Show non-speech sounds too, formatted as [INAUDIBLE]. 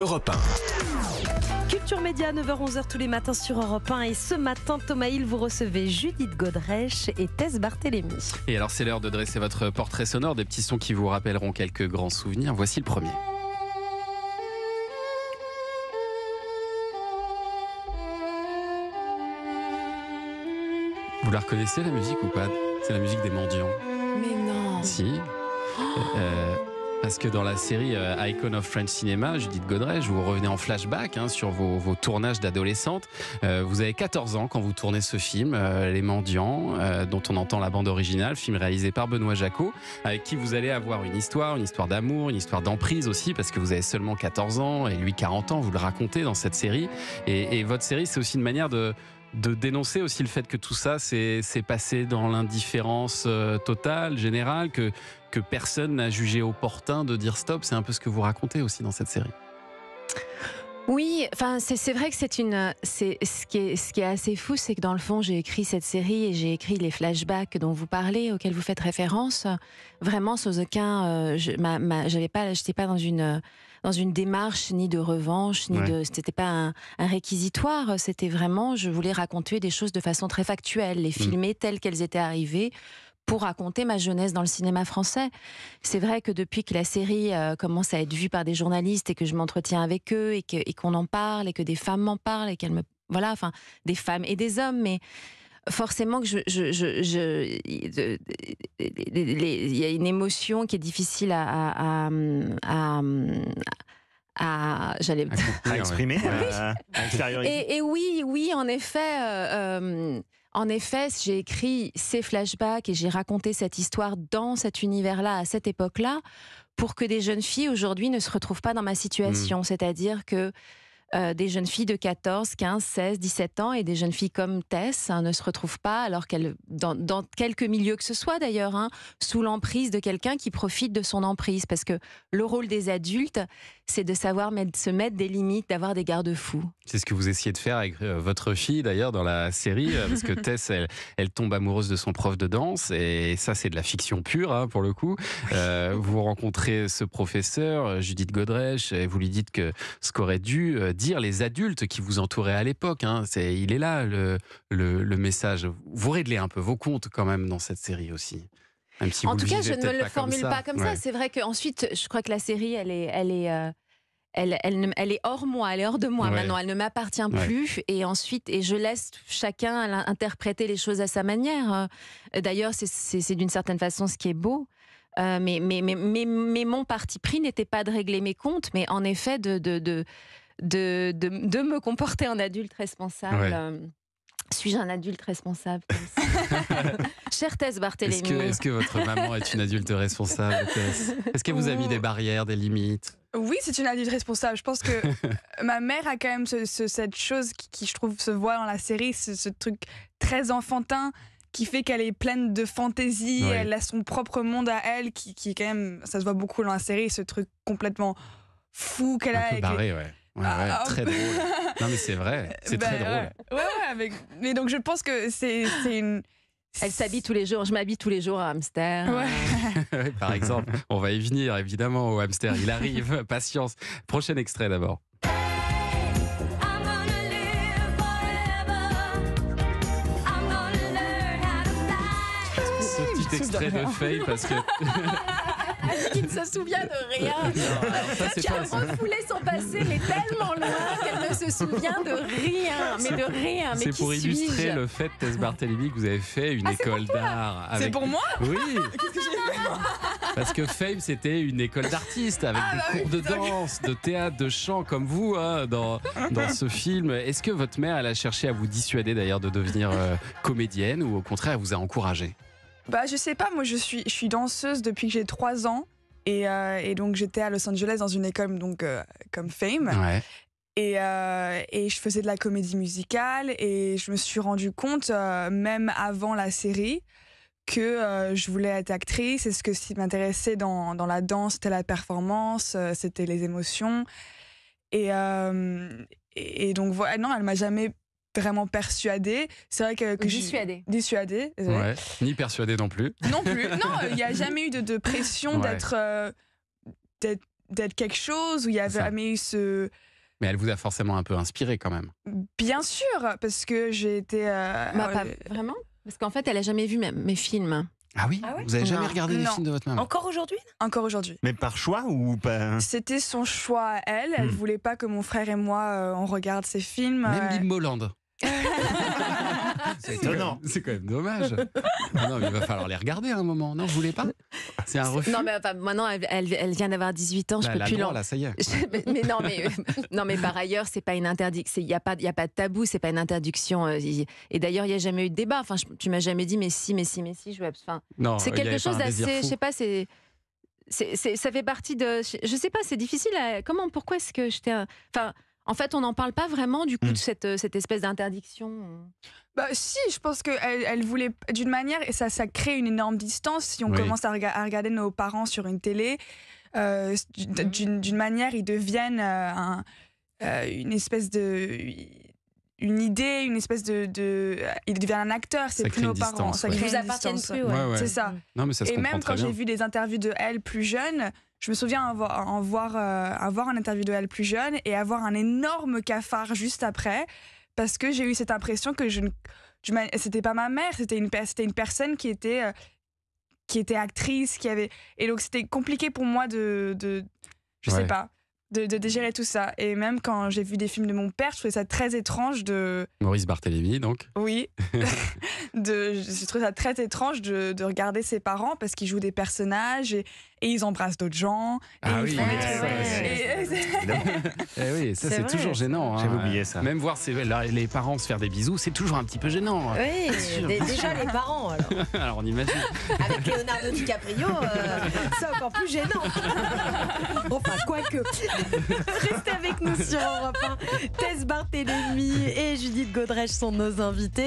Europe 1. Culture Média, 9h-11h tous les matins sur Europe 1. Et ce matin, Thomas Hill, vous recevez Judith Godrèche et Tess Barthélémy. Et alors, c'est l'heure de dresser votre portrait sonore, des petits sons qui vous rappelleront quelques grands souvenirs. Voici le premier. Vous la reconnaissez, la musique ou pas C'est la musique des mendiants. Mais non Si. Euh, euh, parce que dans la série euh, Icon of French Cinema, Judith Godrej, vous revenez en flashback hein, sur vos, vos tournages d'adolescente. Euh, vous avez 14 ans quand vous tournez ce film, euh, Les Mendiants, euh, dont on entend la bande originale, film réalisé par Benoît Jacot, avec qui vous allez avoir une histoire, une histoire d'amour, une histoire d'emprise aussi, parce que vous avez seulement 14 ans et lui 40 ans, vous le racontez dans cette série. Et, et votre série, c'est aussi une manière de de dénoncer aussi le fait que tout ça s'est passé dans l'indifférence euh, totale, générale, que personne n'a jugé opportun de dire stop. C'est un peu ce que vous racontez aussi dans cette série. Oui, enfin c'est vrai que c'est une c'est ce qui est ce qui est assez fou, c'est que dans le fond j'ai écrit cette série et j'ai écrit les flashbacks dont vous parlez, auxquels vous faites référence. Vraiment sans aucun, euh, je ma, j'avais pas, j'étais pas dans une dans une démarche ni de revanche ni de c'était pas un, réquisitoire, c'était vraiment je voulais raconter des choses de façon très factuelle, les mm. filmer telles qu'elles étaient arrivées pour raconter ma jeunesse dans le cinéma français. C'est vrai que depuis que la série euh, commence à être vue par des journalistes et que je m'entretiens avec eux et qu'on en parle et que des femmes m'en parlent et qu'elles me... Voilà, enfin, des femmes et des hommes, mais forcément que je, il y a une émotion qui est difficile à, à, à, à à j'allais exprimer et, oui oui en effet euh, euh, en effet, j'ai écrit ces flashbacks et j'ai raconté cette histoire dans cet univers-là, à cette époque-là, pour que des jeunes filles aujourd'hui ne se retrouvent pas dans ma situation. Hmm. C'est-à-dire que euh, des jeunes filles de 14, 15, 16, 17 ans et des jeunes filles comme Tess hein, ne se retrouvent pas, alors qu'elles, dans, dans quelques milieux que ce soit d'ailleurs, hein, sous l'emprise de quelqu'un qui profite de son emprise. Parce que le rôle des adultes, c'est de savoir se mettre des limites, d'avoir des garde-fous. C'est ce que vous essayez de faire avec euh, votre fille d'ailleurs dans la série, euh, parce que [LAUGHS] Tess, elle, elle tombe amoureuse de son prof de danse, et ça c'est de la fiction pure hein, pour le coup. vous rencontrez ce professeur, Judith Godrèche, et vous lui dites que ce qu'aurait dû dire les adultes qui vous entouraient à l'époque. Hein, c'est, il est là le, message. Vous réglez un peu vos comptes quand même dans cette série aussi. si en tout cas, je ne le formule pas comme ça. C'est vrai qu'ensuite, je crois que la série, elle est, elle est. Euh, elle, elle, elle, est hors moi, elle est hors de moi maintenant, elle ne m'appartient plus. Et ensuite, et je laisse chacun interpréter les choses à sa manière. Hein. D'ailleurs, c'est d'une certaine façon ce qui est beau. Euh, mais, mais, mais, mais, mon parti pris n'était pas de régler mes comptes, mais en effet de, de de, me comporter en adulte responsable. Euh, suis-je un adulte responsable [LAUGHS] Cher Thèse Barthélémy. Est-ce que, votre maman est une adulte responsable, Est-ce qu'elle vous a mis des barrières, des limites Oui, c'est une adulte responsable. Je pense que [LAUGHS] ma mère a quand même ce, cette chose qui, je trouve, se voit dans la série, ce, truc très enfantin qui fait qu'elle est pleine de fantaisie, elle a son propre monde à elle, qui, qui, quand même, ça se voit beaucoup dans la série, ce truc complètement fou qu'elle a. Barré, ah, très drôle. [LAUGHS] Non mais c'est vrai, c'est ben, très drôle. avec... mais donc je pense que c'est une... Elle s'habille tous les jours, je m'habille tous les jours à hamster. [LAUGHS] Par exemple, on va y venir évidemment au hamster, il arrive, [LAUGHS] patience. Prochain extrait d'abord. Ce petit extrait de Faye parce que qui ne se souvient de rien. a refoulé son passé, mais tellement loin qu'elle ne se souvient de rien. Mais de rien. C'est pour illustrer le fait, Tess Barthélémy, que vous avez fait une ah, école d'art. C'est pour moi Oui. [LAUGHS] [LAUGHS] Parce que Fame, c'était une école d'artistes avec ah, des bah cours de danse, de théâtre, de chant, comme vous, hein, dans, dans ce film. Est-ce que votre mère, elle a cherché à vous dissuader d'ailleurs de devenir euh, comédienne ou au contraire, elle vous a encouragé bah, je sais pas, moi je suis, je suis danseuse depuis que j'ai 3 ans. Euh, et, donc j'étais à Los Angeles dans une école donc, euh, comme Fame. Et, euh, et, je faisais de la comédie musicale et je me suis rendu compte, même avant la série, que je voulais être actrice et ce que qui m'intéressait dans, dans, la danse, c'était la performance, c'était les émotions. Et, et donc voilà, non, elle m'a jamais vraiment persuadée. C'est vrai que, que dissuadée. Dissuadée. Ni persuadée non plus. Non plus. [LAUGHS] Non, il n'y a jamais eu de, pression euh, d'être d'être quelque chose où il y avait jamais eu ce. Mais elle vous a forcément un peu inspiré quand même. Bien sûr, parce que j'ai été. Euh, bah, euh, pas vraiment. Parce qu'en fait, elle a jamais vu mes, mes films. Ah oui ah Vous avez jamais regardé les films de votre maman Encore aujourd'hui Encore aujourd'hui. Mais par choix ou pas C'était son choix elle. Elle ne hmm. voulait pas que mon frère et moi on regarde ses films. Même euh c'est étonnant. C'est quand même dommage. Ah non, il va falloir les regarder à un moment. Non, je voulais pas C'est un refus. Non, mais maintenant, elle, vient d'avoir 18 ans. Je [LAUGHS] je peux plus l'enlever ça mais, non, mais, euh, non, mais par ailleurs, c'est pas une interdiction. Il n'y a, pas, y a pas de tabou, c'est pas une interdiction. Euh, et d'ailleurs, il n'y a jamais eu de débat. Enfin, tu m'as jamais dit, mais si, mais si, mais si, je Enfin, c'est quelque chose d'assez. Je sais pas, c'est. ça fait partie de. Je sais pas, c'est difficile. comment, pourquoi est-ce que j'étais. Enfin, en fait, on n'en parle pas vraiment du coup de hmm. euh, cette, espèce d'interdiction. Euh bah, si, je pense qu'elle elle voulait d'une manière, et ça, ça crée une énorme distance si on commence à, regarder nos parents sur une télé. Euh, hmm. d'une manière, ils deviennent une espèce de une idée, une espèce de, Ils deviennent un acteur, c'est plus nos parents, ça crée appartiennent plus, ouais. c'est ça. et même quand j'ai vu des interviews de elle plus jeune, je me souviens avoir, en avoir euh, un interview de plus jeune et avoir un énorme cafard juste après, parce que j'ai eu cette impression que je ne. C'était pas ma mère, c'était une, une personne qui était, euh, qui était actrice, qui avait. Et donc c'était compliqué pour moi de. je sais pas de, dégérer tout ça. Et même quand j'ai vu des films de mon père, je trouvais ça très étrange de. Maurice Barthélémy, donc Oui. [LAUGHS] de, je trouvais ça très étrange de, regarder ses parents parce qu'ils jouent des personnages et, ils embrassent d'autres gens. Ah oui, oui, ça c'est toujours gênant. J'avais hein. oublié ça. Même voir ses, les parents se faire des bisous, c'est toujours un petit peu gênant. Hein. Oui, [LAUGHS] déjà les parents [LAUGHS] alors. on imagine. Avec Leonardo DiCaprio, euh, c'est encore plus gênant. enfin, quoique. [LAUGHS] Restez avec nous sur Europe 1. Tess Barthélémy et Judith Godrèche sont nos invités.